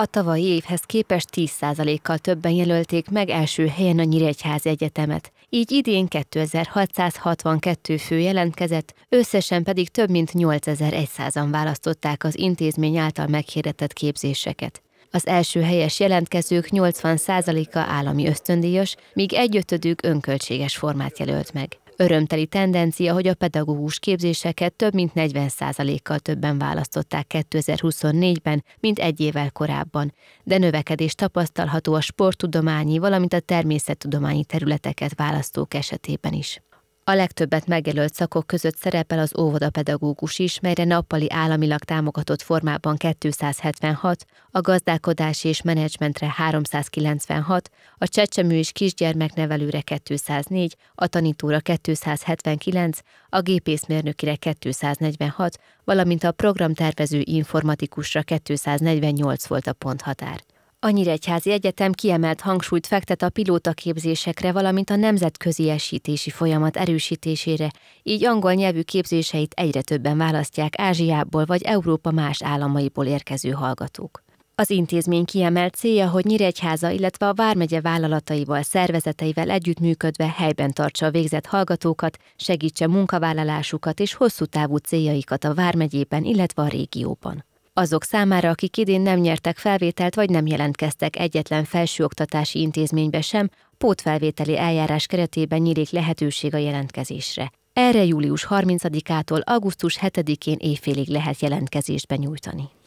A tavalyi évhez képest 10%-kal többen jelölték meg első helyen a Nyíregyházi Egyetemet. Így idén 2662 fő jelentkezett, összesen pedig több mint 8100-an választották az intézmény által meghirdetett képzéseket. Az első helyes jelentkezők 80%-a állami ösztöndíjas, míg egyötödük önköltséges formát jelölt meg. Örömteli tendencia, hogy a pedagógus képzéseket több mint 40%-kal többen választották 2024-ben, mint egy évvel korábban, de növekedés tapasztalható a sporttudományi, valamint a természettudományi területeket választók esetében is. A legtöbbet megjelölt szakok között szerepel az óvodapedagógus is, melyre nappali államilag támogatott formában 276, a gazdálkodási és menedzsmentre 396, a csecsemő és kisgyermeknevelőre 204, a tanítóra 279, a gépészmérnökire 246, valamint a programtervező informatikusra 248 volt a ponthatár. A Nyíregyházi Egyetem kiemelt hangsúlyt fektet a pilótaképzésekre, valamint a nemzetközi esítési folyamat erősítésére, így angol nyelvű képzéseit egyre többen választják Ázsiából vagy Európa más államaiból érkező hallgatók. Az intézmény kiemelt célja, hogy Nyíregyháza, illetve a Vármegye vállalataival, szervezeteivel együttműködve helyben tartsa a végzett hallgatókat, segítse munkavállalásukat és hosszú távú céljaikat a Vármegyében, illetve a régióban azok számára, akik idén nem nyertek felvételt vagy nem jelentkeztek egyetlen felsőoktatási intézménybe sem, pótfelvételi eljárás keretében nyílik lehetőség a jelentkezésre. Erre július 30-ától augusztus 7-én éjfélig lehet jelentkezést benyújtani.